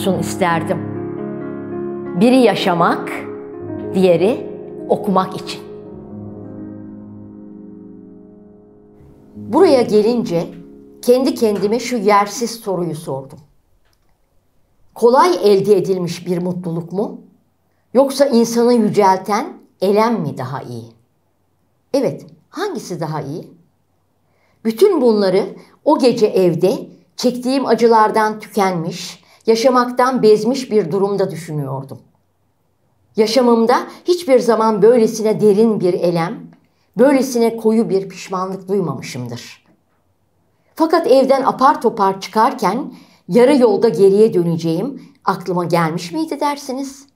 olsun isterdim. Biri yaşamak, diğeri okumak için. Buraya gelince kendi kendime şu yersiz soruyu sordum. Kolay elde edilmiş bir mutluluk mu? Yoksa insanı yücelten elem mi daha iyi? Evet, hangisi daha iyi? Bütün bunları o gece evde çektiğim acılardan tükenmiş, yaşamaktan bezmiş bir durumda düşünüyordum. Yaşamımda hiçbir zaman böylesine derin bir elem, böylesine koyu bir pişmanlık duymamışımdır. Fakat evden apar topar çıkarken yarı yolda geriye döneceğim aklıma gelmiş miydi dersiniz?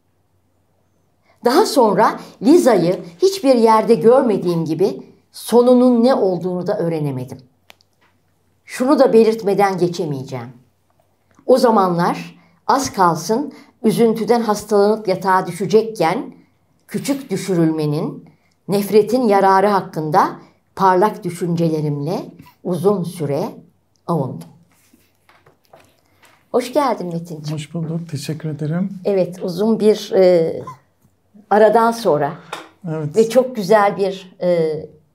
Daha sonra Liza'yı hiçbir yerde görmediğim gibi sonunun ne olduğunu da öğrenemedim. Şunu da belirtmeden geçemeyeceğim. O zamanlar az kalsın üzüntüden hastalanıp yatağa düşecekken küçük düşürülmenin, nefretin yararı hakkında parlak düşüncelerimle uzun süre avundum. Hoş geldin Metin'ciğim. Hoş bulduk. Teşekkür ederim. Evet, uzun bir e, aradan sonra evet. ve çok güzel bir e,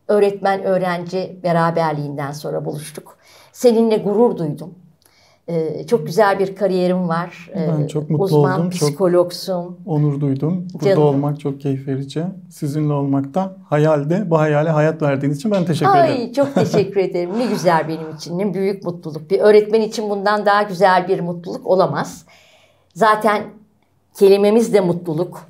öğretmen-öğrenci beraberliğinden sonra buluştuk. Seninle gurur duydum. Ee, çok güzel bir kariyerim var. ben ee, çok mutlu Uzman oldum. psikologsun. Çok onur duydum. Burada Canım. olmak çok keyif verici. Sizinle olmak da hayalde. Bu hayale hayat verdiğiniz için ben teşekkür Ay, ederim. Ay çok teşekkür ederim. Ne güzel benim için. Ne büyük mutluluk. Bir öğretmen için bundan daha güzel bir mutluluk olamaz. Zaten kelimemiz de mutluluk.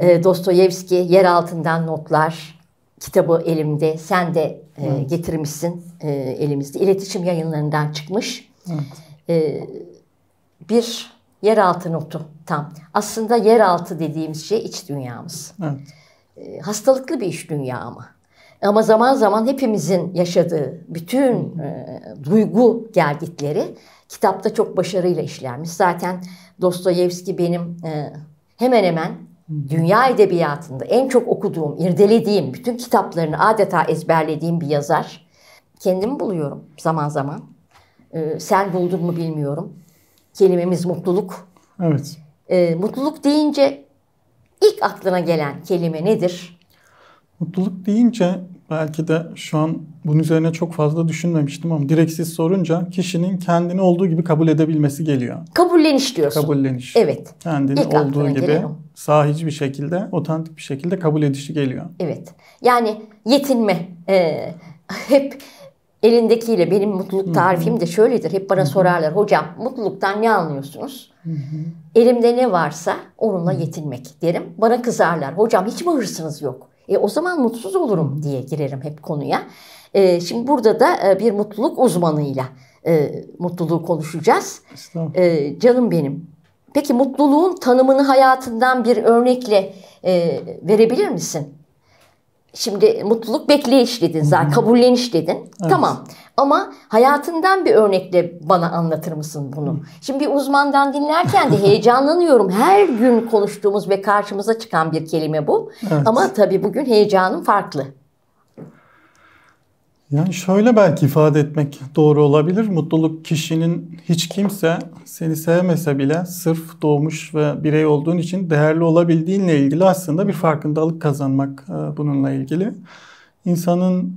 Ee, Dostoyevski yer altından notlar kitabı elimde. Sen de e, getirmişsin e, elimizde. İletişim yayınlarından çıkmış. Evet e, bir yeraltı notu tam. Aslında yeraltı dediğimiz şey iç dünyamız. Evet. E, hastalıklı bir iç dünya ama. Ama zaman zaman hepimizin yaşadığı bütün e, duygu gelgitleri kitapta çok başarıyla işlenmiş. Zaten Dostoyevski benim e, hemen hemen dünya edebiyatında en çok okuduğum, irdelediğim, bütün kitaplarını adeta ezberlediğim bir yazar. Kendimi buluyorum zaman zaman. E, sen buldun mu bilmiyorum. Kelimemiz mutluluk. Evet. E, mutluluk deyince ilk aklına gelen kelime nedir? Mutluluk deyince belki de şu an bunun üzerine çok fazla düşünmemiştim ama direksiz sorunca kişinin kendini olduğu gibi kabul edebilmesi geliyor. Kabulleniş diyorsun. Kabulleniş. Evet. Kendini İlk olduğu gibi sahici bir şekilde, otantik bir şekilde kabul edişi geliyor. Evet. Yani yetinme. Ee, hep elindekiyle benim mutluluk tarifim de şöyledir. Hep bana sorarlar hocam mutluluktan ne anlıyorsunuz? Elimde ne varsa onunla yetinmek derim. Bana kızarlar hocam hiç mi hırsınız yok? E o zaman mutsuz olurum diye girerim hep konuya. E, şimdi burada da e, bir mutluluk uzmanıyla e, mutluluğu konuşacağız. E, canım benim. Peki mutluluğun tanımını hayatından bir örnekle e, verebilir misin? Şimdi mutluluk bekleyiş dedin zaten, kabulleniş dedin. Evet. Tamam. Ama hayatından bir örnekle bana anlatır mısın bunu? Şimdi bir uzmandan dinlerken de heyecanlanıyorum. Her gün konuştuğumuz ve karşımıza çıkan bir kelime bu. Evet. Ama tabii bugün heyecanım farklı. Yani şöyle belki ifade etmek doğru olabilir. Mutluluk kişinin hiç kimse seni sevmese bile sırf doğmuş ve birey olduğun için değerli olabildiğinle ilgili aslında bir farkındalık kazanmak e, bununla ilgili. İnsanın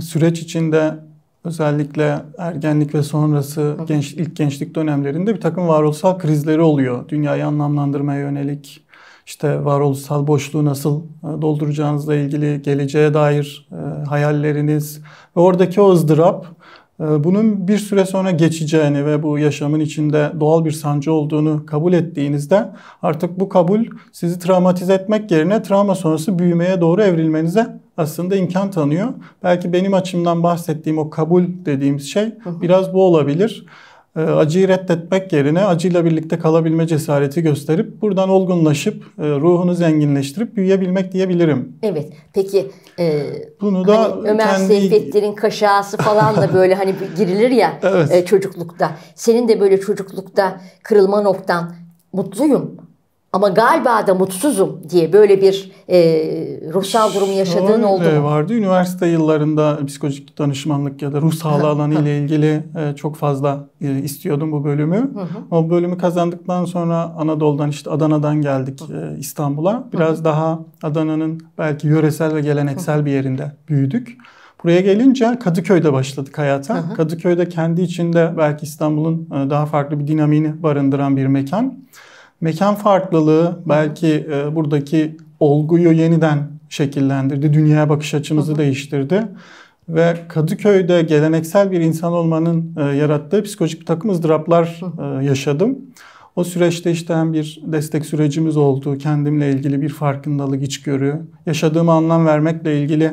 süreç içinde özellikle ergenlik ve sonrası genç, ilk gençlik dönemlerinde bir takım varoluşsal krizleri oluyor. Dünyayı anlamlandırmaya yönelik işte varoluşsal boşluğu nasıl e, dolduracağınızla ilgili geleceğe dair e, hayalleriniz ve oradaki o ızdırap e, bunun bir süre sonra geçeceğini ve bu yaşamın içinde doğal bir sancı olduğunu kabul ettiğinizde artık bu kabul sizi travmatize etmek yerine travma sonrası büyümeye doğru evrilmenize aslında imkan tanıyor. Belki benim açımdan bahsettiğim o kabul dediğimiz şey biraz bu olabilir. Ee, acıyı reddetmek yerine acıyla birlikte kalabilme cesareti gösterip buradan olgunlaşıp e, ruhunu zenginleştirip büyüyebilmek diyebilirim. Evet. Peki e, bunu hani da hani Ömer kendi... Seyfettin'in kaşağısı falan da böyle hani girilir ya evet. e, çocuklukta. Senin de böyle çocuklukta kırılma noktan mutluyum ama galiba da mutsuzum diye böyle bir e, ruhsal durumu yaşadığın oldu mu? vardı. Üniversite yıllarında psikolojik danışmanlık ya da ruh sağlığı alanı ile ilgili e, çok fazla e, istiyordum bu bölümü. O bölümü kazandıktan sonra Anadolu'dan işte Adana'dan geldik e, İstanbul'a. Biraz daha Adana'nın belki yöresel ve geleneksel bir yerinde büyüdük. Buraya gelince Kadıköy'de başladık hayata. Kadıköy'de kendi içinde belki İstanbul'un e, daha farklı bir dinamini barındıran bir mekan mekan farklılığı belki e, buradaki olguyu yeniden şekillendirdi. Dünyaya bakış açımızı değiştirdi. Ve Kadıköy'de geleneksel bir insan olmanın e, yarattığı psikolojik bir takım ızdıraplar e, yaşadım. O süreçte işte hem bir destek sürecimiz oldu, kendimle ilgili bir farkındalık içgörü, yaşadığıma anlam vermekle ilgili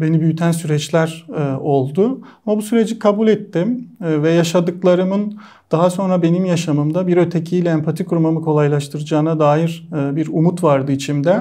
beni büyüten süreçler e, oldu. Ama bu süreci kabul ettim e, ve yaşadıklarımın daha sonra benim yaşamımda bir ötekiyle empati kurmamı kolaylaştıracağına dair e, bir umut vardı içimde.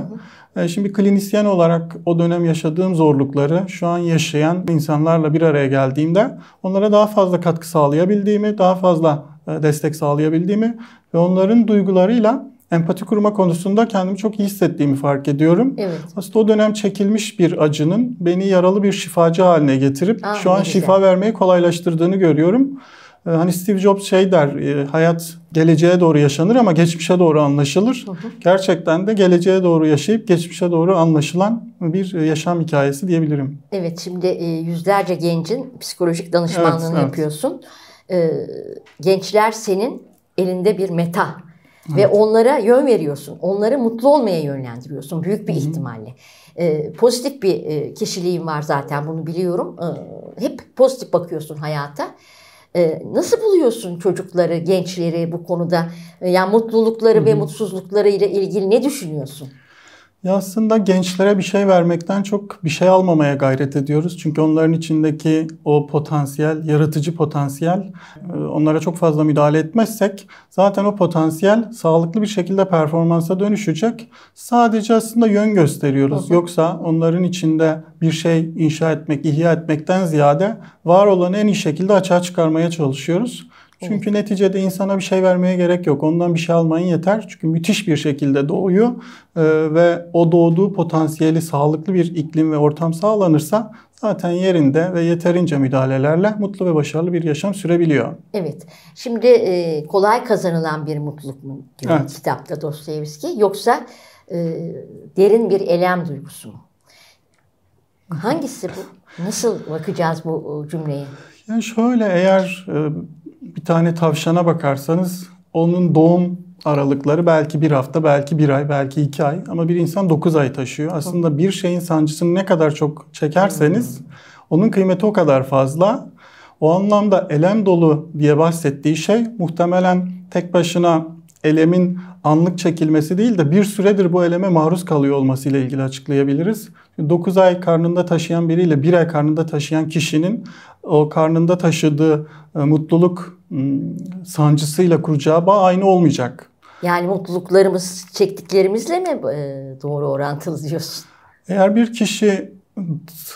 E, şimdi klinisyen olarak o dönem yaşadığım zorlukları şu an yaşayan insanlarla bir araya geldiğimde onlara daha fazla katkı sağlayabildiğimi, daha fazla e, destek sağlayabildiğimi ve onların duygularıyla empati kurma konusunda kendimi çok iyi hissettiğimi fark ediyorum. Evet. Aslında o dönem çekilmiş bir acının beni yaralı bir şifacı haline getirip Aa, ah, şu an şifa vermeyi kolaylaştırdığını görüyorum. Ee, hani Steve Jobs şey der, e, hayat geleceğe doğru yaşanır ama geçmişe doğru anlaşılır. Hı hı. Gerçekten de geleceğe doğru yaşayıp geçmişe doğru anlaşılan bir e, yaşam hikayesi diyebilirim. Evet, şimdi e, yüzlerce gencin psikolojik danışmanlığını evet, evet. yapıyorsun. Ee, gençler senin elinde bir meta. Evet. Ve onlara yön veriyorsun. Onları mutlu olmaya yönlendiriyorsun büyük bir Hı-hı. ihtimalle. Ee, pozitif bir e, kişiliğim var zaten bunu biliyorum. Ee, hep pozitif bakıyorsun hayata. Ee, nasıl buluyorsun çocukları, gençleri bu konuda? Ee, yani mutlulukları Hı-hı. ve mutsuzlukları ile ilgili ne düşünüyorsun? Ya aslında gençlere bir şey vermekten çok bir şey almamaya gayret ediyoruz. Çünkü onların içindeki o potansiyel, yaratıcı potansiyel e, onlara çok fazla müdahale etmezsek zaten o potansiyel sağlıklı bir şekilde performansa dönüşecek. Sadece aslında yön gösteriyoruz. Hı Yoksa onların içinde bir şey inşa etmek, ihya etmekten ziyade var olanı en iyi şekilde açığa çıkarmaya çalışıyoruz. Çünkü evet. neticede insana bir şey vermeye gerek yok. Ondan bir şey almayın yeter. Çünkü müthiş bir şekilde doğuyor ee, ve o doğduğu potansiyeli sağlıklı bir iklim ve ortam sağlanırsa zaten yerinde ve yeterince müdahalelerle mutlu ve başarılı bir yaşam sürebiliyor. Evet. Şimdi e, kolay kazanılan bir mutluluk mu diyor evet. kitapta Dostoyevski yoksa e, derin bir elem duygusu mu? Hangisi bu? Nasıl bakacağız bu e, cümleye? Yani şöyle eğer e, bir tane tavşana bakarsanız onun doğum aralıkları belki bir hafta, belki bir ay, belki iki ay ama bir insan dokuz ay taşıyor. Aslında bir şeyin sancısını ne kadar çok çekerseniz onun kıymeti o kadar fazla. O anlamda elem dolu diye bahsettiği şey muhtemelen tek başına elemin anlık çekilmesi değil de bir süredir bu eleme maruz kalıyor olması ile ilgili açıklayabiliriz. 9 ay karnında taşıyan biriyle 1 ay karnında taşıyan kişinin o karnında taşıdığı e, mutluluk sancısıyla kuracağı bağ aynı olmayacak. Yani mutluluklarımız çektiklerimizle mi e, doğru orantılı diyorsun? Eğer bir kişi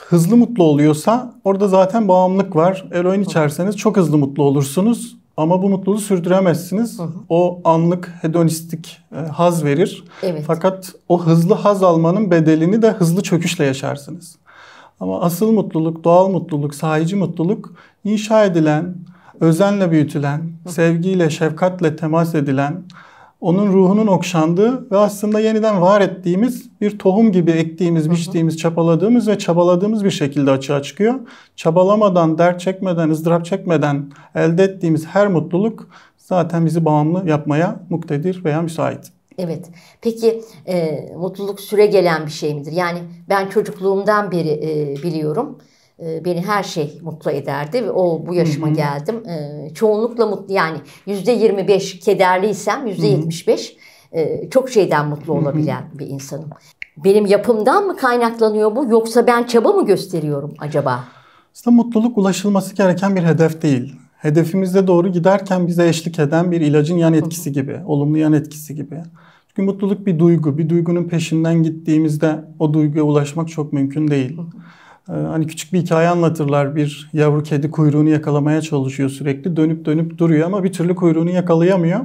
hızlı mutlu oluyorsa orada zaten bağımlılık var. Eroin içerseniz çok hızlı mutlu olursunuz. Ama bu mutluluğu sürdüremezsiniz. Hı hı. O anlık hedonistik e, haz verir. Evet. Fakat o hızlı haz almanın bedelini de hızlı çöküşle yaşarsınız. Ama asıl mutluluk, doğal mutluluk, sahici mutluluk inşa edilen, özenle büyütülen, sevgiyle, şefkatle temas edilen, onun ruhunun okşandığı ve aslında yeniden var ettiğimiz bir tohum gibi ektiğimiz, biçtiğimiz, çapaladığımız ve çabaladığımız bir şekilde açığa çıkıyor. Çabalamadan, dert çekmeden, ızdırap çekmeden elde ettiğimiz her mutluluk zaten bizi bağımlı yapmaya muktedir veya müsait. Evet. Peki e, mutluluk süre gelen bir şey midir? Yani ben çocukluğumdan beri e, biliyorum. E, beni her şey mutlu ederdi ve o bu yaşıma hı hı. geldim. E, çoğunlukla mutlu yani yüzde 25 kederliysem yüzde 75 e, çok şeyden mutlu olabilen bir insanım. Benim yapımdan mı kaynaklanıyor bu yoksa ben çaba mı gösteriyorum acaba? Aslında mutluluk ulaşılması gereken bir hedef değil. Hedefimize doğru giderken bize eşlik eden bir ilacın yan etkisi gibi, olumlu yan etkisi gibi. Çünkü mutluluk bir duygu. Bir duygunun peşinden gittiğimizde o duyguya ulaşmak çok mümkün değil. Ee, hani küçük bir hikaye anlatırlar. Bir yavru kedi kuyruğunu yakalamaya çalışıyor sürekli. Dönüp dönüp duruyor ama bir türlü kuyruğunu yakalayamıyor.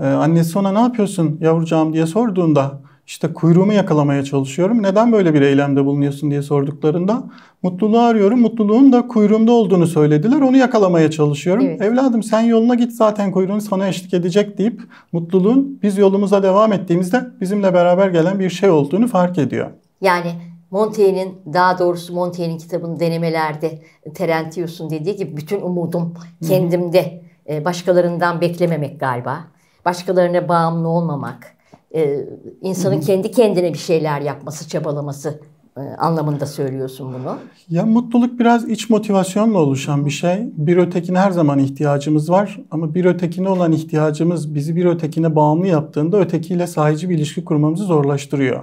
Ee, annesi ona ne yapıyorsun yavrucağım diye sorduğunda işte kuyruğumu yakalamaya çalışıyorum. Neden böyle bir eylemde bulunuyorsun diye sorduklarında mutluluğu arıyorum. Mutluluğun da kuyruğumda olduğunu söylediler. Onu yakalamaya çalışıyorum. Evet. Evladım sen yoluna git zaten kuyruğun sana eşlik edecek deyip mutluluğun biz yolumuza devam ettiğimizde bizimle beraber gelen bir şey olduğunu fark ediyor. Yani Montaigne'in daha doğrusu Montaigne'in kitabını denemelerde Terentius'un dediği gibi bütün umudum kendimde. E, başkalarından beklememek galiba. Başkalarına bağımlı olmamak. E, insanın kendi kendine bir şeyler yapması, çabalaması e, anlamında söylüyorsun bunu. Ya mutluluk biraz iç motivasyonla oluşan bir şey. Bir ötekine her zaman ihtiyacımız var ama bir ötekine olan ihtiyacımız bizi bir ötekine bağımlı yaptığında ötekiyle sahici bir ilişki kurmamızı zorlaştırıyor.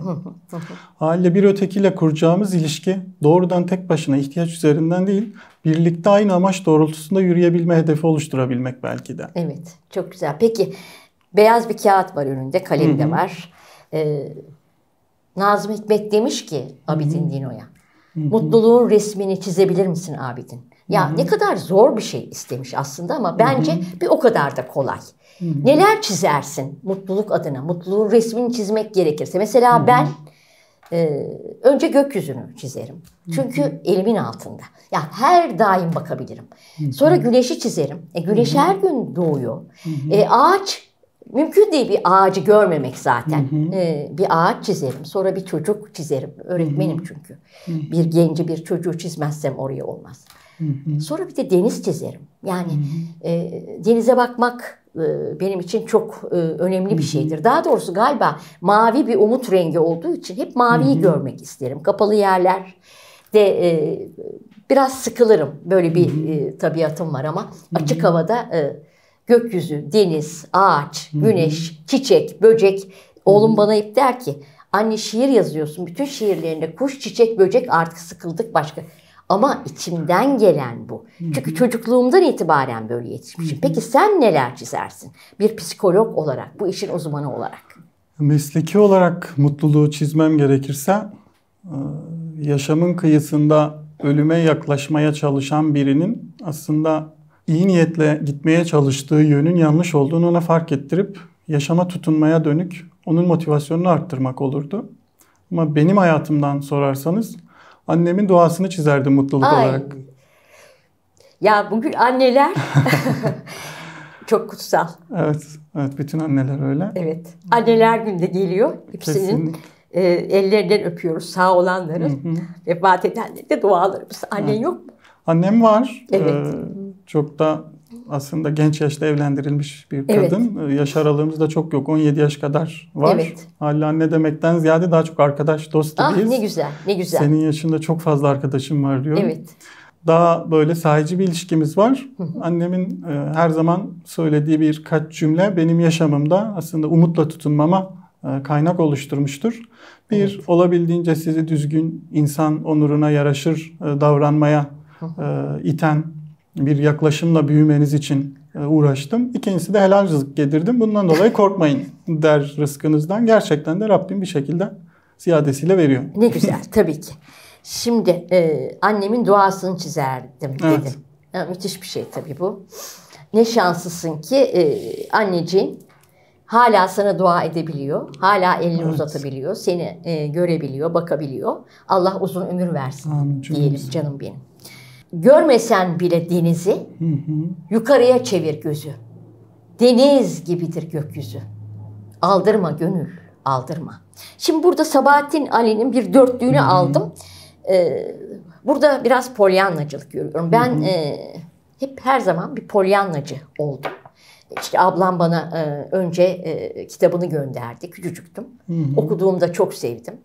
Haliyle bir ötekiyle kuracağımız ilişki doğrudan tek başına ihtiyaç üzerinden değil, birlikte aynı amaç doğrultusunda yürüyebilme hedefi oluşturabilmek belki de. Evet, çok güzel. Peki beyaz bir kağıt var önünde, kalem de var. Ee, Nazım Hikmet demiş ki Abidin Hı-hı. Dino'ya. Mutluluğun resmini çizebilir misin Abidin? Ya Hı-hı. ne kadar zor bir şey istemiş aslında ama bence Hı-hı. bir o kadar da kolay. Hı-hı. Neler çizersin mutluluk adına? Mutluluğun resmini çizmek gerekirse. Mesela Hı-hı. ben e, önce gökyüzünü çizerim. Çünkü Hı-hı. elimin altında. Ya her daim bakabilirim. Hı-hı. Sonra güneşi çizerim. E, güneş Hı-hı. her gün doğuyor. E, ağaç mümkün değil bir ağacı görmemek zaten. Hı hı. Ee, bir ağaç çizerim, sonra bir çocuk çizerim. Öğretmenim hı hı. çünkü. Hı hı. Bir genci, bir çocuğu çizmezsem oraya olmaz. Hı hı. Sonra bir de deniz çizerim. Yani hı hı. E, denize bakmak e, benim için çok e, önemli bir şeydir. Daha doğrusu galiba mavi bir umut rengi olduğu için hep maviyi hı hı. görmek isterim. Kapalı yerler de e, biraz sıkılırım. Böyle bir e, tabiatım var ama açık havada e, gökyüzü, deniz, ağaç, güneş, çiçek, böcek. Oğlum bana hep der ki anne şiir yazıyorsun. Bütün şiirlerinde kuş, çiçek, böcek artık sıkıldık başka. Ama içimden gelen bu. Çünkü çocukluğumdan itibaren böyle yetişmişim. Peki sen neler çizersin? Bir psikolog olarak, bu işin uzmanı olarak. Mesleki olarak mutluluğu çizmem gerekirse e, yaşamın kıyısında ölüme yaklaşmaya çalışan birinin aslında iyi niyetle gitmeye çalıştığı yönün yanlış olduğunu ona fark ettirip yaşama tutunmaya dönük onun motivasyonunu arttırmak olurdu. Ama benim hayatımdan sorarsanız annemin duasını çizerdim mutluluk Ay. olarak. Ya bugün anneler çok kutsal. Evet, evet bütün anneler öyle. Evet. Anneler günde geliyor. Hepsinin e, ee, ellerinden öpüyoruz sağ olanların Hı hı. Vefat edenleri de dualarımız. Annen evet. yok mu? Annem var. Evet. Ee, çok da aslında genç yaşta evlendirilmiş bir kadın. Evet. Yaş aralığımız da çok yok. 17 yaş kadar var. Evet. Hala anne demekten ziyade daha çok arkadaş, dost gibiyiz. Ah ne güzel, ne güzel. Senin yaşında çok fazla arkadaşım var diyor. Evet. Daha böyle sahici bir ilişkimiz var. Annemin e, her zaman söylediği birkaç cümle benim yaşamımda aslında umutla tutunmama e, kaynak oluşturmuştur. Bir, evet. olabildiğince sizi düzgün insan onuruna yaraşır e, davranmaya e, iten bir yaklaşımla büyümeniz için e, uğraştım. İkincisi de helal rızık getirdim. Bundan dolayı korkmayın der rızkınızdan. Gerçekten de Rabbim bir şekilde ziyadesiyle veriyor. Ne güzel tabii ki. Şimdi e, annemin duasını çizerdim dedim. Evet. Ya, müthiş bir şey tabii bu. Ne şanslısın ki e, anneciğin hala sana dua edebiliyor. Hala elini evet. uzatabiliyor. Seni e, görebiliyor, bakabiliyor. Allah uzun ömür versin Amin, diyelim canım benim. Görmesen bile denizi hı hı. yukarıya çevir gözü. Deniz gibidir gökyüzü. Aldırma gönül, aldırma. Şimdi burada Sabahattin Ali'nin bir dörtlüğünü hı hı. aldım. Ee, burada biraz polyanlacılık görüyorum. Ben hı hı. E, hep her zaman bir polyanlacı oldum. İşte ablam bana e, önce e, kitabını gönderdi. Küçücüktüm. Hı hı. Okuduğumda çok sevdim.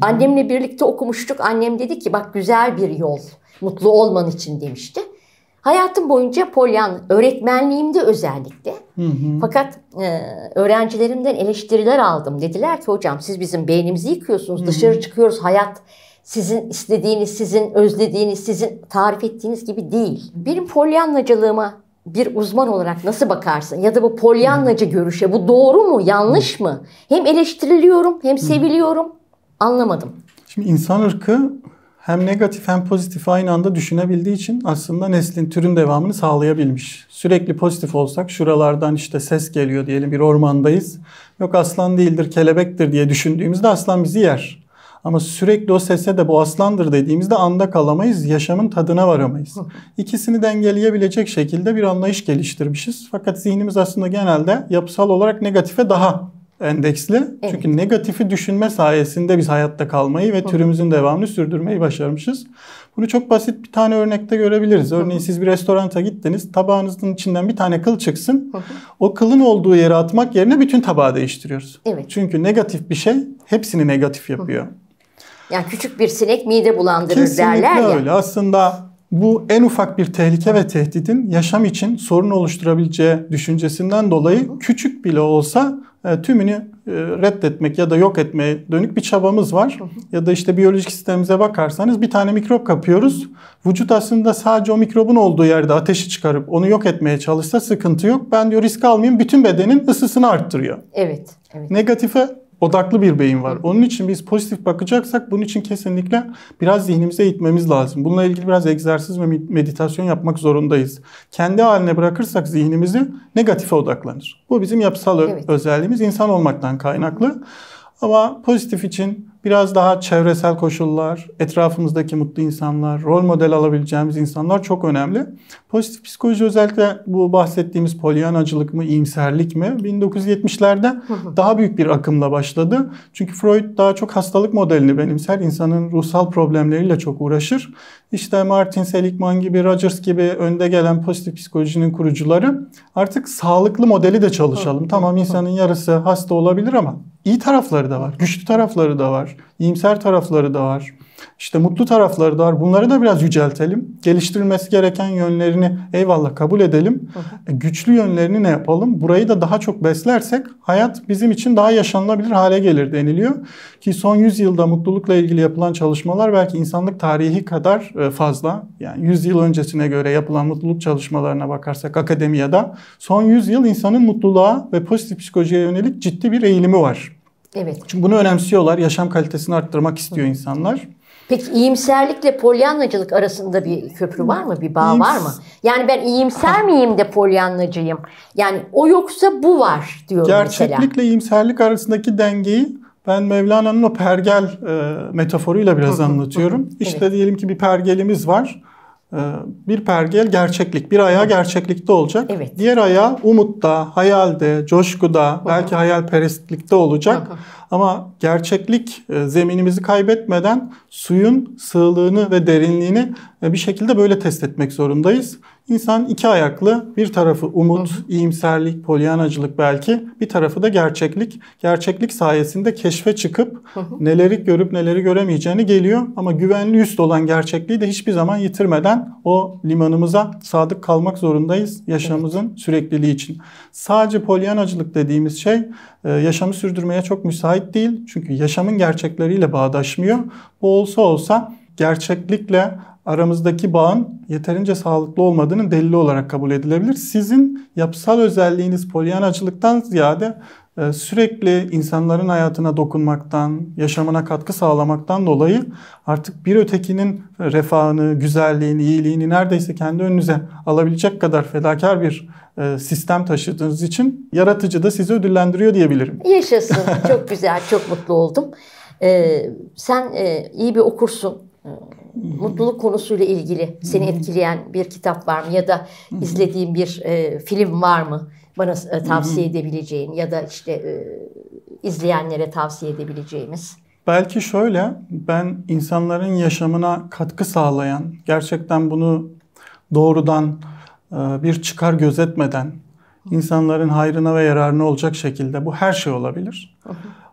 Annemle birlikte okumuştuk. Annem dedi ki bak güzel bir yol mutlu olman için demişti. Hayatım boyunca polyan öğretmenliğimde özellikle. Hı hı. Fakat e, öğrencilerimden eleştiriler aldım. Dediler ki hocam siz bizim beynimizi yıkıyorsunuz. Hı hı. Dışarı çıkıyoruz. Hayat sizin istediğiniz, sizin özlediğiniz, sizin tarif ettiğiniz gibi değil. Benim polyanlacılığıma bir uzman olarak nasıl bakarsın? Ya da bu polyanlacı görüşe bu doğru mu, yanlış mı? Hem eleştiriliyorum, hem seviliyorum. Anlamadım. Şimdi insan ırkı hem negatif hem pozitif aynı anda düşünebildiği için aslında neslin türün devamını sağlayabilmiş. Sürekli pozitif olsak şuralardan işte ses geliyor diyelim bir ormandayız. Yok aslan değildir kelebektir diye düşündüğümüzde aslan bizi yer. Ama sürekli o sese de bu aslandır dediğimizde anda kalamayız, yaşamın tadına varamayız. İkisini dengeleyebilecek şekilde bir anlayış geliştirmişiz. Fakat zihnimiz aslında genelde yapısal olarak negatife daha endeksli. Evet. Çünkü negatifi düşünme sayesinde biz hayatta kalmayı ve türümüzün devamını sürdürmeyi başarmışız. Bunu çok basit bir tane örnekte görebiliriz. Örneğin siz bir restoranta gittiniz. Tabağınızın içinden bir tane kıl çıksın. O kılın olduğu yere atmak yerine bütün tabağı değiştiriyoruz. Evet. Çünkü negatif bir şey hepsini negatif yapıyor. Yani küçük bir sinek mide bulandırır Kesinlikle derler ya. Kesinlikle öyle. Aslında bu en ufak bir tehlike ve tehdidin yaşam için sorun oluşturabileceği düşüncesinden dolayı küçük bile olsa e, tümünü e, reddetmek ya da yok etmeye dönük bir çabamız var. Ya da işte biyolojik sistemimize bakarsanız bir tane mikrop kapıyoruz. Vücut aslında sadece o mikrobun olduğu yerde ateşi çıkarıp onu yok etmeye çalışsa sıkıntı yok. Ben diyor risk almayayım bütün bedenin ısısını arttırıyor. Evet. evet. Negatife odaklı bir beyin var. Onun için biz pozitif bakacaksak bunun için kesinlikle biraz zihnimize itmemiz lazım. Bununla ilgili biraz egzersiz ve meditasyon yapmak zorundayız. Kendi haline bırakırsak zihnimizi negatife odaklanır. Bu bizim yapısal evet. özelliğimiz insan olmaktan kaynaklı. Ama pozitif için biraz daha çevresel koşullar, etrafımızdaki mutlu insanlar, rol model alabileceğimiz insanlar çok önemli. Pozitif psikoloji özellikle bu bahsettiğimiz polyanacılık mı, iyimserlik mi 1970'lerde daha büyük bir akımla başladı. Çünkü Freud daha çok hastalık modelini benimser, insanın ruhsal problemleriyle çok uğraşır. İşte Martin Seligman gibi, Rogers gibi önde gelen pozitif psikolojinin kurucuları artık sağlıklı modeli de çalışalım. tamam insanın yarısı hasta olabilir ama iyi tarafları da var, güçlü tarafları da var, iyimser tarafları da var. İşte mutlu tarafları da var. Bunları da biraz yüceltelim. Geliştirilmesi gereken yönlerini eyvallah kabul edelim. Hı hı. E, güçlü yönlerini ne yapalım? Burayı da daha çok beslersek hayat bizim için daha yaşanılabilir hale gelir deniliyor. Ki son 100 yılda mutlulukla ilgili yapılan çalışmalar belki insanlık tarihi kadar e, fazla. Yani 100 yıl öncesine göre yapılan mutluluk çalışmalarına bakarsak akademiyada son 100 yıl insanın mutluluğa ve pozitif psikolojiye yönelik ciddi bir eğilimi var. Evet. Çünkü bunu önemsiyorlar. Yaşam kalitesini arttırmak istiyor hı. insanlar. Peki iyimserlikle polyanlacılık arasında bir köprü var mı? Bir bağ İyims- var mı? Yani ben iyimser miyim de polyanlacıyım? Yani o yoksa bu var diyorum Gerçeklikle mesela. Gerçeklikle iyimserlik arasındaki dengeyi ben Mevlana'nın o pergel e, metaforuyla biraz anlatıyorum. İşte evet. diyelim ki bir pergelimiz var. E, bir pergel gerçeklik. Bir ayağı gerçeklikte olacak. Evet. Diğer ayağı umutta, hayalde, coşkuda, belki hayalperestlikte olacak. Ama gerçeklik e, zeminimizi kaybetmeden suyun sığlığını ve derinliğini e, bir şekilde böyle test etmek zorundayız. İnsan iki ayaklı bir tarafı umut, Hı. iyimserlik, polyanacılık belki bir tarafı da gerçeklik. Gerçeklik sayesinde keşfe çıkıp neleri görüp neleri göremeyeceğini geliyor ama güvenli üst olan gerçekliği de hiçbir zaman yitirmeden o limanımıza sadık kalmak zorundayız yaşamımızın sürekliliği için. Sadece polyanacılık dediğimiz şey e, yaşamı sürdürmeye çok müsait değil. Çünkü yaşamın gerçekleriyle bağdaşmıyor. Bu olsa olsa gerçeklikle aramızdaki bağın yeterince sağlıklı olmadığını delili olarak kabul edilebilir. Sizin yapısal özelliğiniz polyanacılıktan ziyade e, sürekli insanların hayatına dokunmaktan, yaşamına katkı sağlamaktan dolayı artık bir ötekinin refahını, güzelliğini, iyiliğini neredeyse kendi önünüze alabilecek kadar fedakar bir e, sistem taşıdığınız için yaratıcı da sizi ödüllendiriyor diyebilirim. Yaşasın. Çok güzel, çok mutlu oldum. Ee, sen e, iyi bir okursun mutluluk konusuyla ilgili seni etkileyen bir kitap var mı ya da izlediğin bir e, film var mı bana e, tavsiye edebileceğin ya da işte e, izleyenlere tavsiye edebileceğimiz? Belki şöyle ben insanların yaşamına katkı sağlayan gerçekten bunu doğrudan e, bir çıkar gözetmeden insanların hayrına ve yararına olacak şekilde bu her şey olabilir.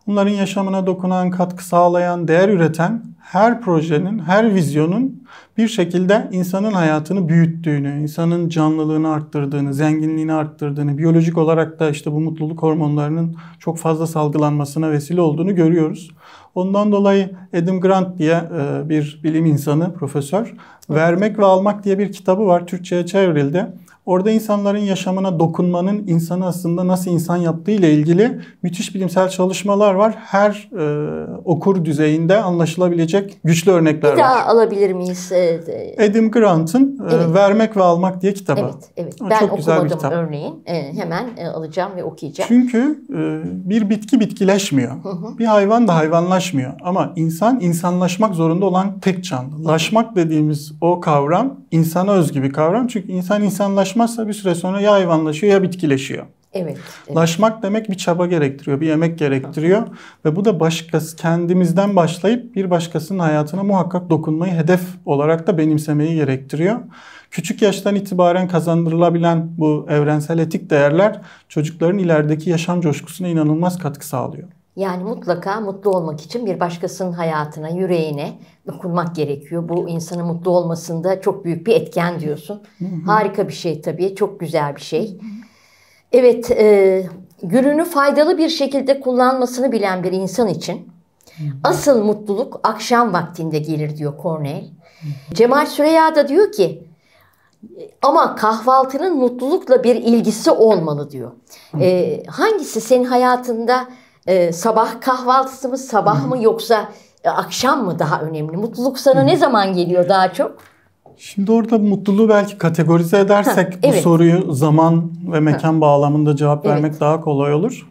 Bunların yaşamına dokunan, katkı sağlayan, değer üreten her projenin, her vizyonun bir şekilde insanın hayatını büyüttüğünü, insanın canlılığını arttırdığını, zenginliğini arttırdığını, biyolojik olarak da işte bu mutluluk hormonlarının çok fazla salgılanmasına vesile olduğunu görüyoruz. Ondan dolayı Adam Grant diye e, bir bilim insanı, profesör, Vermek ve Almak diye bir kitabı var. Türkçe'ye çevrildi. Orada insanların yaşamına dokunmanın insanı aslında nasıl insan yaptığı ile ilgili müthiş bilimsel çalışmalar var. Her e, okur düzeyinde anlaşılabilecek güçlü örnekler Bir daha var. alabilir miyiz? Edim Grant'ın e, evet. Vermek ve Almak diye kitabı. Evet, evet. O ben çok güzel bir kitap. örneğin. E, hemen e, alacağım ve okuyacağım. Çünkü e, bir bitki bitkileşmiyor. Hı hı. Bir hayvan da hayvanlaşmıyor. Ama insan insanlaşmak zorunda olan tek canlı. Laşmak dediğimiz o kavram insana özgü bir kavram. Çünkü insan insanlaşmak Laşmazsa bir süre sonra ya hayvanlaşıyor ya bitkileşiyor. Evet, evet. Laşmak demek bir çaba gerektiriyor, bir yemek gerektiriyor evet. ve bu da başkası kendimizden başlayıp bir başkasının hayatına muhakkak dokunmayı hedef olarak da benimsemeyi gerektiriyor. Küçük yaştan itibaren kazandırılabilen bu evrensel etik değerler çocukların ilerideki yaşam coşkusuna inanılmaz katkı sağlıyor. Yani mutlaka mutlu olmak için bir başkasının hayatına, yüreğine dokunmak gerekiyor. Bu insanın mutlu olmasında çok büyük bir etken diyorsun. Harika bir şey tabii, çok güzel bir şey. Evet, e, gününü faydalı bir şekilde kullanmasını bilen bir insan için asıl mutluluk akşam vaktinde gelir diyor Cornell. Cemal Süreya da diyor ki, ama kahvaltının mutlulukla bir ilgisi olmalı diyor. Ee, hangisi senin hayatında e, sabah kahvaltısı mı sabah mı yoksa e, akşam mı daha önemli? Mutluluk sana ne zaman geliyor daha çok? Şimdi orada mutluluğu belki kategorize edersek ha, evet. bu soruyu zaman ve mekan ha. bağlamında cevap vermek evet. daha kolay olur.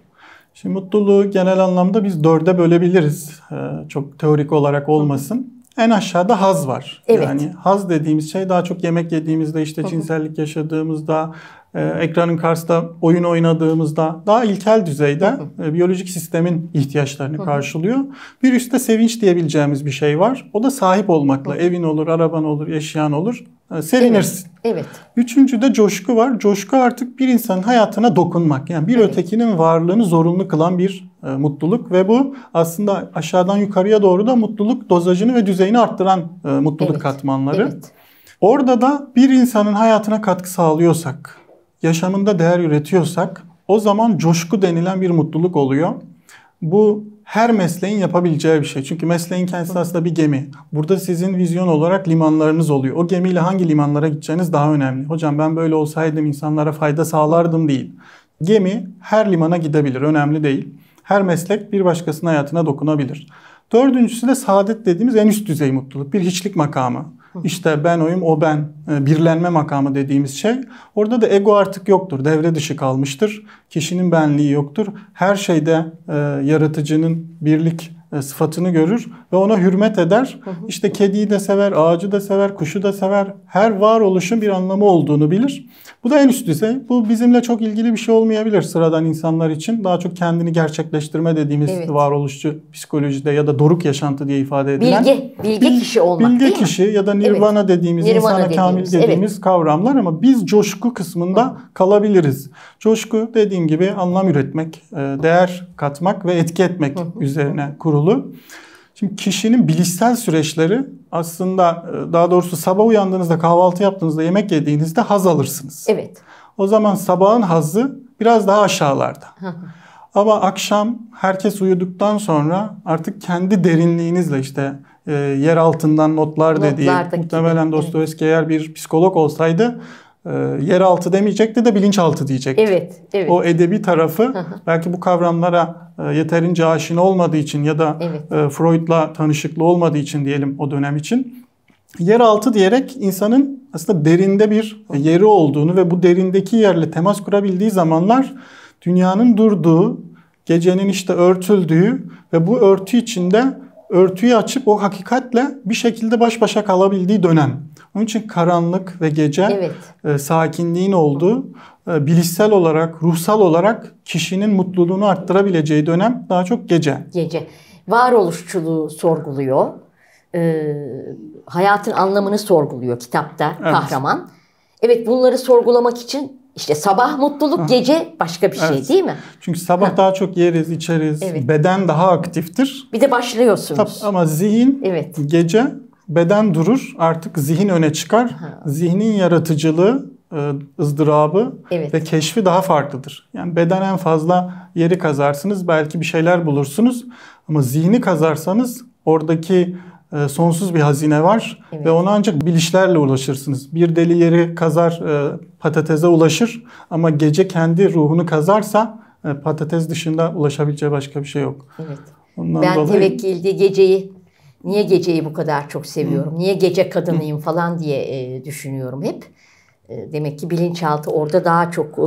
Şimdi mutluluğu genel anlamda biz dörde bölebiliriz. Ee, çok teorik olarak olmasın. En aşağıda haz var. Evet. Yani haz dediğimiz şey daha çok yemek yediğimizde, işte cinsellik yaşadığımızda, ee, ekranın karşısında oyun oynadığımızda daha ilkel düzeyde e, biyolojik sistemin ihtiyaçlarını karşılıyor. Bir üstte sevinç diyebileceğimiz bir şey var. O da sahip olmakla. Evin olur, araban olur, eşyan olur. E, sevinirsin. Evet. evet. Üçüncü de coşku var. Coşku artık bir insanın hayatına dokunmak. Yani bir evet. ötekinin varlığını zorunlu kılan bir e, mutluluk ve bu aslında aşağıdan yukarıya doğru da mutluluk dozajını ve düzeyini arttıran e, mutluluk evet. katmanları. Evet. Orada da bir insanın hayatına katkı sağlıyorsak, yaşamında değer üretiyorsak o zaman coşku denilen bir mutluluk oluyor. Bu her mesleğin yapabileceği bir şey. Çünkü mesleğin kendisi aslında bir gemi. Burada sizin vizyon olarak limanlarınız oluyor. O gemiyle hangi limanlara gideceğiniz daha önemli. Hocam ben böyle olsaydım insanlara fayda sağlardım değil. Gemi her limana gidebilir. Önemli değil. Her meslek bir başkasının hayatına dokunabilir. Dördüncüsü de saadet dediğimiz en üst düzey mutluluk. Bir hiçlik makamı. İşte ben oyum o ben ee, birlenme makamı dediğimiz şey. Orada da ego artık yoktur. Devre dışı kalmıştır. Kişinin benliği yoktur. Her şeyde e, yaratıcının birlik e, sıfatını görür ve ona hürmet eder. İşte kediyi de sever, ağacı da sever, kuşu da sever. Her varoluşun bir anlamı olduğunu bilir. Bu da en üst düzey. Bu bizimle çok ilgili bir şey olmayabilir sıradan insanlar için. Daha çok kendini gerçekleştirme dediğimiz evet. varoluşçu psikolojide ya da doruk yaşantı diye ifade edilen. Bilge, bilge bil, kişi olmak Bilge değil kişi mi? ya da nirvana evet. dediğimiz, nirvana insana dediğimiz, kamil dediğimiz evet. kavramlar ama biz coşku kısmında hı. kalabiliriz. Coşku dediğim gibi anlam üretmek, e, değer katmak ve etki etmek üzerine kurulu kurulu. Şimdi kişinin bilişsel süreçleri aslında e, daha doğrusu sabah uyandığınızda kahvaltı yaptığınızda yemek yediğinizde haz alırsınız. Evet. O zaman sabahın hazı biraz daha aşağılarda. Ama akşam herkes uyuduktan sonra artık kendi derinliğinizle işte e, yer altından notlar dediği muhtemelen Dostoyevski evet. eğer bir psikolog olsaydı e, yeraltı demeyecekti de bilinçaltı diyecekti. Evet, evet. O edebi tarafı belki bu kavramlara e, yeterince aşina olmadığı için ya da evet. E, Freud'la tanışıklı olmadığı için diyelim o dönem için yeraltı diyerek insanın aslında derinde bir yeri olduğunu ve bu derindeki yerle temas kurabildiği zamanlar dünyanın durduğu, gecenin işte örtüldüğü ve bu örtü içinde örtüyü açıp o hakikatle bir şekilde baş başa kalabildiği dönem. Onun için karanlık ve gece evet. e, sakinliğin olduğu e, bilişsel olarak, ruhsal olarak kişinin mutluluğunu arttırabileceği dönem daha çok gece. Gece. Varoluşçuluğu sorguluyor. E, hayatın anlamını sorguluyor kitapta evet. kahraman. Evet bunları sorgulamak için işte sabah mutluluk, gece başka bir şey değil mi? Çünkü sabah ha. daha çok yeriz, içeriz, evet. beden daha aktiftir. Bir de başlıyorsunuz. Tabii ama zihin evet. gece beden durur artık zihin öne çıkar. Ha. Zihnin yaratıcılığı e, ızdırabı evet. ve keşfi daha farklıdır. Yani beden en fazla yeri kazarsınız, belki bir şeyler bulursunuz ama zihni kazarsanız oradaki e, sonsuz bir hazine var evet. ve ona ancak bilişlerle ulaşırsınız. Bir deli yeri kazar e, patateze ulaşır ama gece kendi ruhunu kazarsa patates dışında ulaşabileceği başka bir şey yok. Evet. Ondan ben dolayı... tevekkildi geceyi Niye geceyi bu kadar çok seviyorum? Niye gece kadınıyım falan diye e, düşünüyorum hep. E, demek ki bilinçaltı orada daha çok e,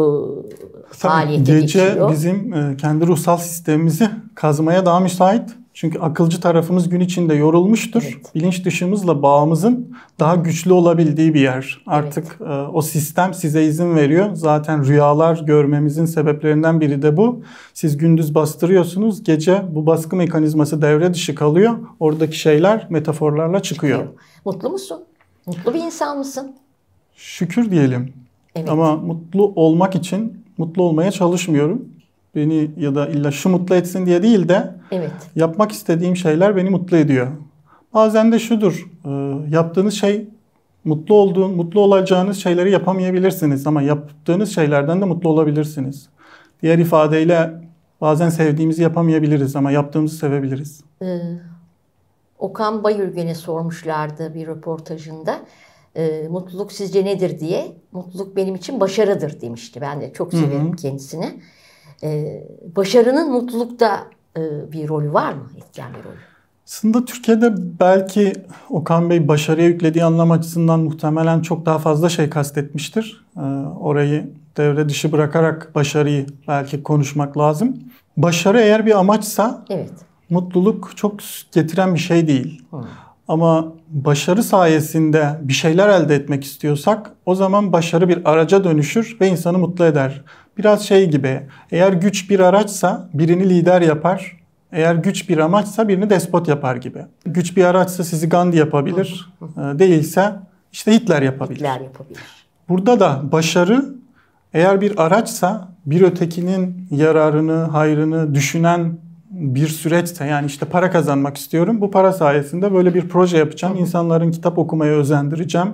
faaliyete gece geçiyor. Gece bizim e, kendi ruhsal sistemimizi kazmaya daha müsait. Çünkü akılcı tarafımız gün içinde yorulmuştur. Evet. Bilinç dışımızla bağımızın daha güçlü olabildiği bir yer. Artık evet. e, o sistem size izin veriyor. Zaten rüyalar görmemizin sebeplerinden biri de bu. Siz gündüz bastırıyorsunuz, gece bu baskı mekanizması devre dışı kalıyor. Oradaki şeyler metaforlarla çıkıyor. çıkıyor. Mutlu musun? Mutlu bir insan mısın? Şükür diyelim. Evet. Ama mutlu olmak için mutlu olmaya çalışmıyorum beni ya da illa şu mutlu etsin diye değil de evet. yapmak istediğim şeyler beni mutlu ediyor. Bazen de şudur, e, yaptığınız şey mutlu olduğun, mutlu olacağınız şeyleri yapamayabilirsiniz ama yaptığınız şeylerden de mutlu olabilirsiniz. Diğer ifadeyle bazen sevdiğimizi yapamayabiliriz ama yaptığımızı sevebiliriz. Ee, Okan Bayülgen'e sormuşlardı bir röportajında. E, mutluluk sizce nedir diye. Mutluluk benim için başarıdır demişti. Ben de çok severim Hı-hı. kendisini. Ee, başarının mutlulukta e, bir rolü var mı? Etken bir rolü. Aslında Türkiye'de belki Okan Bey başarıya yüklediği anlam açısından muhtemelen çok daha fazla şey kastetmiştir. Ee, orayı devre dışı bırakarak başarıyı belki konuşmak lazım. Başarı eğer bir amaçsa evet. mutluluk çok getiren bir şey değil. Hı. Ama başarı sayesinde bir şeyler elde etmek istiyorsak o zaman başarı bir araca dönüşür ve insanı mutlu eder. Biraz şey gibi eğer güç bir araçsa birini lider yapar, eğer güç bir amaçsa birini despot yapar gibi. Güç bir araçsa sizi Gandhi yapabilir, e, değilse işte Hitler yapabilir. Hitler yapabilir. Burada da başarı eğer bir araçsa bir ötekinin yararını, hayrını düşünen bir süreçte yani işte para kazanmak istiyorum. Bu para sayesinde böyle bir proje yapacağım. Hı İnsanların kitap okumaya özendireceğim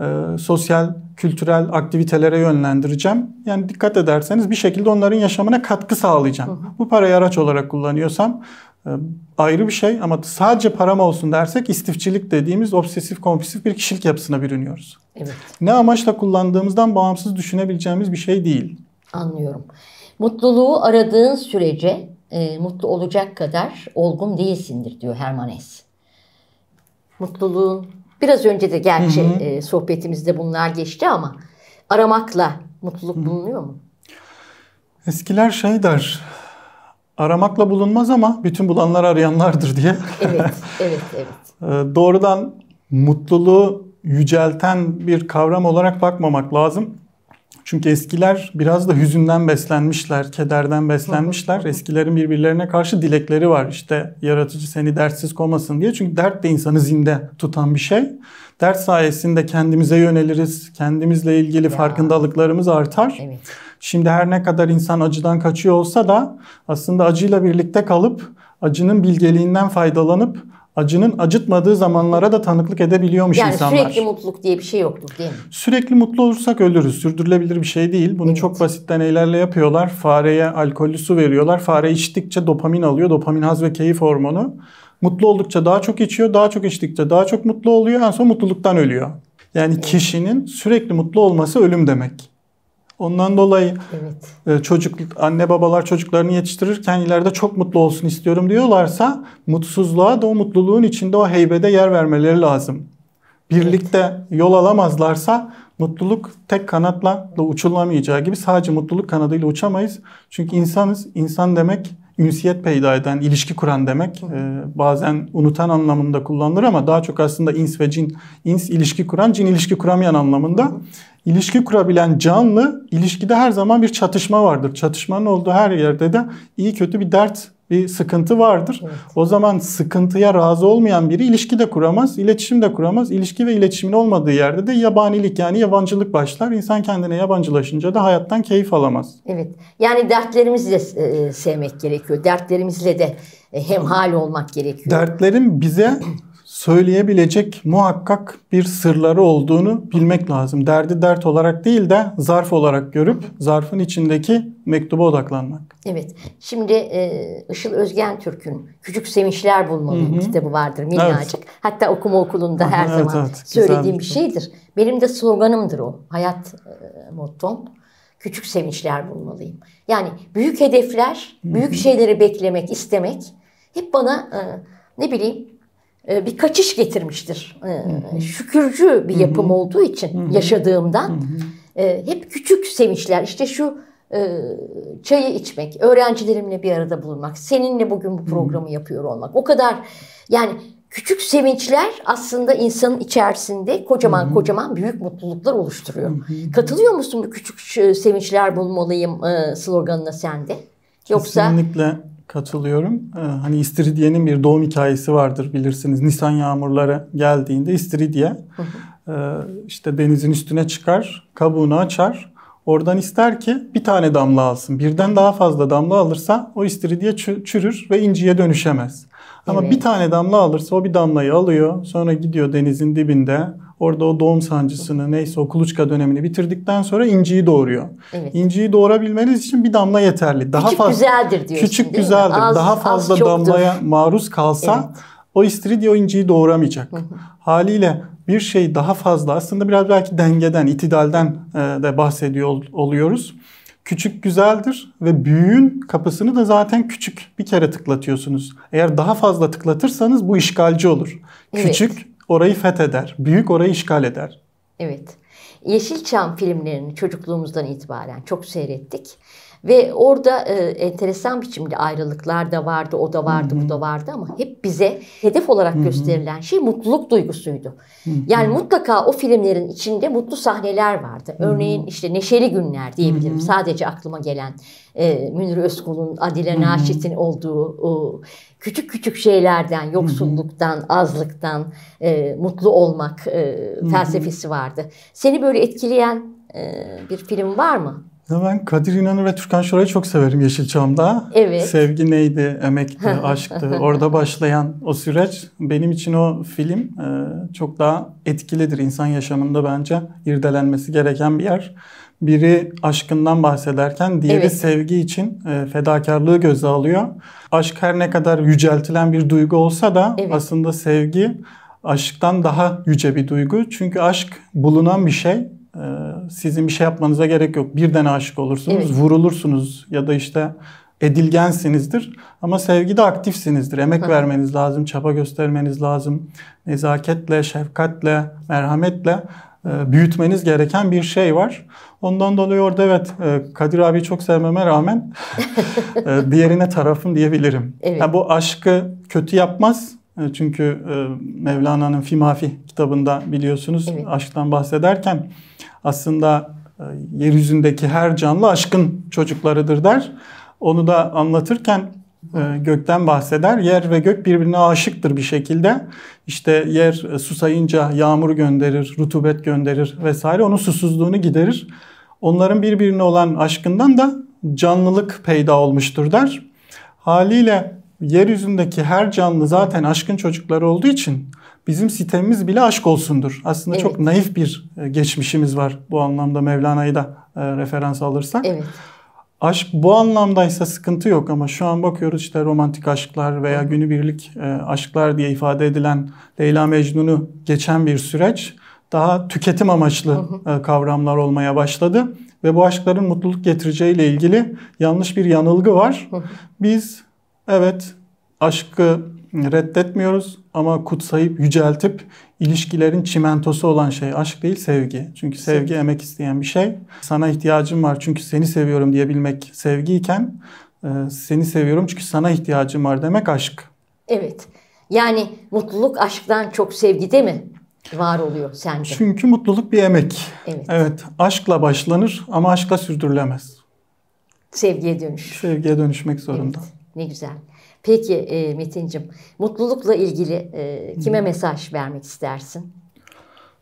e, sosyal, kültürel aktivitelere yönlendireceğim. Yani dikkat ederseniz bir şekilde onların yaşamına katkı sağlayacağım. Hı hı. Bu parayı araç olarak kullanıyorsam e, ayrı bir şey ama sadece param olsun dersek istifçilik dediğimiz obsesif kompulsif bir kişilik yapısına bürünüyoruz. Evet. Ne amaçla kullandığımızdan bağımsız düşünebileceğimiz bir şey değil. Anlıyorum. Mutluluğu aradığın sürece e, mutlu olacak kadar olgun değilsindir diyor Hermanes. Mutluluğun Biraz önce de gerçi hı hı. E, sohbetimizde bunlar geçti ama aramakla mutluluk hı. bulunuyor mu? Eskiler şey der. Aramakla bulunmaz ama bütün bulanlar arayanlardır diye. evet, evet, evet. E, doğrudan mutluluğu yücelten bir kavram olarak bakmamak lazım. Çünkü eskiler biraz da hüzünden beslenmişler, kederden beslenmişler. Eskilerin birbirlerine karşı dilekleri var. İşte yaratıcı seni dertsiz komasın diye. Çünkü dert de insanı zinde tutan bir şey. Dert sayesinde kendimize yöneliriz. Kendimizle ilgili ya. farkındalıklarımız artar. Evet. Şimdi her ne kadar insan acıdan kaçıyor olsa da aslında acıyla birlikte kalıp acının bilgeliğinden faydalanıp acının acıtmadığı zamanlara da tanıklık edebiliyormuş yani insanlar. Yani sürekli mutluluk diye bir şey yoktur değil mi? Sürekli mutlu olursak ölürüz. Sürdürülebilir bir şey değil. Bunu evet. çok basit deneylerle yapıyorlar. Fareye alkollü su veriyorlar. Fare içtikçe dopamin alıyor. Dopamin haz ve keyif hormonu. Mutlu oldukça daha çok içiyor. Daha çok içtikçe daha çok mutlu oluyor. En son mutluluktan ölüyor. Yani kişinin sürekli mutlu olması ölüm demek. Ondan dolayı evet. E, çocuk anne babalar çocuklarını yetiştirirken ileride çok mutlu olsun istiyorum diyorlarsa mutsuzluğa da o mutluluğun içinde o heybede yer vermeleri lazım. Birlikte evet. yol alamazlarsa mutluluk tek kanatla da uçulamayacağı gibi sadece mutluluk kanadıyla uçamayız. Çünkü insanız. İnsan demek ünsiyet peyda eden, ilişki kuran demek. Ee, bazen unutan anlamında kullanılır ama daha çok aslında ins ve cin. ins ilişki kuran, cin ilişki kuramayan anlamında. İlişki kurabilen canlı ilişkide her zaman bir çatışma vardır. Çatışmanın olduğu her yerde de iyi kötü bir dert bir sıkıntı vardır. Evet. O zaman sıkıntıya razı olmayan biri ilişki de kuramaz, iletişim de kuramaz. İlişki ve iletişimin olmadığı yerde de yabanilik yani yabancılık başlar. İnsan kendine yabancılaşınca da hayattan keyif alamaz. Evet. Yani dertlerimizi de e, sevmek gerekiyor. Dertlerimizle de e, hemhal olmak gerekiyor. Dertlerin bize söyleyebilecek muhakkak bir sırları olduğunu bilmek lazım. Derdi dert olarak değil de zarf olarak görüp zarfın içindeki mektuba odaklanmak. Evet. Şimdi e, Işıl Özgen Türk'ün Küçük Sevinçler Bulmalı Hı-hı. kitabı vardır minnacık. Evet. Hatta okuma okulunda her evet, zaman evet, söylediğim bir şeydir. Benim de sloganımdır o. Hayat e, mottom küçük sevinçler bulmalıyım. Yani büyük hedefler, büyük şeyleri beklemek, istemek hep bana e, ne bileyim e, bir kaçış getirmiştir. E, hı Şükürcü bir yapım olduğu için yaşadığımdan e, hep küçük sevinçler İşte şu çayı içmek, öğrencilerimle bir arada bulunmak, seninle bugün bu programı yapıyor olmak. O kadar yani küçük sevinçler aslında insanın içerisinde kocaman kocaman büyük mutluluklar oluşturuyor. Katılıyor musun bu küçük sevinçler bulmalıyım sloganına sende? Yoksa Kesinlikle katılıyorum. Ee, hani istiridyenin bir doğum hikayesi vardır bilirsiniz. Nisan yağmurları geldiğinde istiridye e, işte denizin üstüne çıkar, kabuğunu açar. Oradan ister ki bir tane damla alsın. Birden daha fazla damla alırsa o istiridye çürür ve inciye dönüşemez. Ama evet. bir tane damla alırsa o bir damlayı alıyor. Sonra gidiyor denizin dibinde Orada o doğum sancısını neyse o kuluçka dönemini bitirdikten sonra inciyi doğuruyor. Evet. İnciyi doğurabilmeniz için bir damla yeterli. Daha küçük fazla, güzeldir diyorsun Küçük değil güzeldir. Mi? Az, Daha fazla az damlaya maruz kalsa evet. o istiridye o inciyi doğuramayacak. Haliyle bir şey daha fazla aslında biraz belki dengeden, itidalden e, de bahsediyor oluyoruz. Küçük güzeldir ve büyüğün kapısını da zaten küçük bir kere tıklatıyorsunuz. Eğer daha fazla tıklatırsanız bu işgalci olur. Evet. Küçük orayı fetheder. Büyük orayı işgal eder. Evet. Yeşilçam filmlerini çocukluğumuzdan itibaren çok seyrettik. Ve orada e, enteresan biçimde ayrılıklar da vardı, o da vardı, Hı-hı. bu da vardı ama hep bize hedef olarak Hı-hı. gösterilen şey mutluluk duygusuydu. Hı-hı. Yani mutlaka o filmlerin içinde mutlu sahneler vardı. Hı-hı. Örneğin işte Neşeli Günler diyebilirim. Hı-hı. Sadece aklıma gelen e, Münir Özkul'un, Adile Naşit'in olduğu o küçük küçük şeylerden, yoksulluktan, azlıktan e, mutlu olmak e, felsefesi vardı. Seni böyle etkileyen e, bir film var mı? Ya ben Kadir İnanır ve Türkan Şoray'ı çok severim Yeşilçam'da. Evet. Sevgi neydi, emekti, aşktı. Orada başlayan o süreç benim için o film e, çok daha etkilidir insan yaşamında bence irdelenmesi gereken bir yer. Biri aşkından bahsederken diğeri evet. sevgi için e, fedakarlığı göze alıyor. Aşk her ne kadar yüceltilen bir duygu olsa da evet. aslında sevgi aşktan daha yüce bir duygu. Çünkü aşk bulunan bir şey ee, sizin bir şey yapmanıza gerek yok. Birden aşık olursunuz, evet. vurulursunuz ya da işte edilgensinizdir. Ama sevgide aktifsinizdir. Emek Hı. vermeniz lazım, çaba göstermeniz lazım. Nezaketle, şefkatle, merhametle e, büyütmeniz gereken bir şey var. Ondan dolayı orada evet e, Kadir abi çok sevmeme rağmen e, diğerine tarafım diyebilirim. Evet. Yani bu aşkı kötü yapmaz çünkü Mevlana'nın Fimafi kitabında biliyorsunuz evet. aşktan bahsederken aslında e, yeryüzündeki her canlı aşkın çocuklarıdır der. Onu da anlatırken e, gökten bahseder. Yer ve gök birbirine aşıktır bir şekilde. İşte yer e, susayınca yağmur gönderir, rutubet gönderir vesaire. Onun susuzluğunu giderir. Onların birbirine olan aşkından da canlılık peyda olmuştur der. Haliyle yeryüzündeki her canlı zaten aşkın çocukları olduğu için bizim sitemimiz bile aşk olsundur. Aslında evet. çok naif bir e, geçmişimiz var bu anlamda Mevlana'yı da e, referans alırsak. Evet. Aşk bu anlamdaysa sıkıntı yok ama şu an bakıyoruz işte romantik aşklar veya günübirlik e, aşklar diye ifade edilen Leyla Mecnun'u geçen bir süreç daha tüketim amaçlı kavramlar olmaya başladı ve bu aşkların mutluluk getireceğiyle ilgili yanlış bir yanılgı var. Biz evet aşkı reddetmiyoruz ama kutsayıp yüceltip ilişkilerin çimentosu olan şey aşk değil sevgi. Çünkü sevgi emek isteyen bir şey. Sana ihtiyacım var çünkü seni seviyorum diyebilmek sevgiyken e, seni seviyorum çünkü sana ihtiyacım var demek aşk. Evet. Yani mutluluk aşktan çok sevgide mi var oluyor sence? Çünkü mutluluk bir emek. Evet. Evet. Aşkla başlanır ama aşkla sürdürülemez. Sevgiye dönüş. Sevgiye dönüşmek zorunda. Evet. Ne güzel. Peki e, Metin'cim, mutlulukla ilgili e, kime mesaj vermek istersin?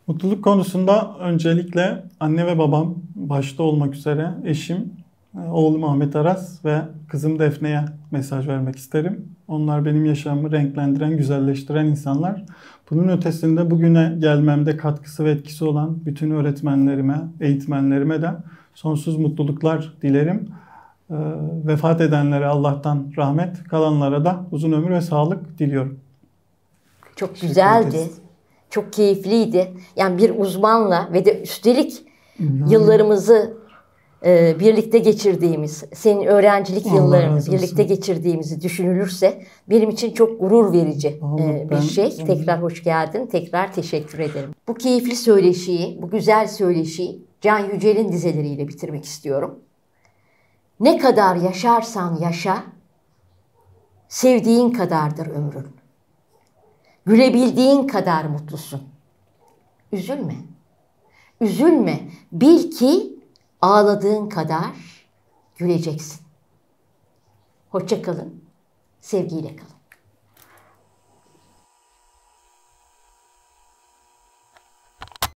Mutluluk konusunda öncelikle anne ve babam başta olmak üzere eşim, e, oğlum Ahmet Aras ve kızım Defne'ye mesaj vermek isterim. Onlar benim yaşamımı renklendiren, güzelleştiren insanlar. Bunun ötesinde bugüne gelmemde katkısı ve etkisi olan bütün öğretmenlerime, eğitmenlerime de sonsuz mutluluklar dilerim. Ee, vefat edenlere Allah'tan rahmet, kalanlara da uzun ömür ve sağlık diliyorum. Çok güzeldi. Çok keyifliydi. Yani bir uzmanla ve de üstelik İnanın. yıllarımızı e, birlikte geçirdiğimiz, senin öğrencilik yıllarımızı yıllarını birlikte geçirdiğimizi düşünülürse benim için çok gurur verici e, bir şey. Ben... Tekrar hoş geldin, tekrar teşekkür ederim. Bu keyifli söyleşiyi, bu güzel söyleşiyi Can Yücel'in dizeleriyle bitirmek istiyorum. Ne kadar yaşarsan yaşa, sevdiğin kadardır ömrün. Gülebildiğin kadar mutlusun. Üzülme. Üzülme. Bil ki ağladığın kadar güleceksin. Hoşça kalın. Sevgiyle kalın.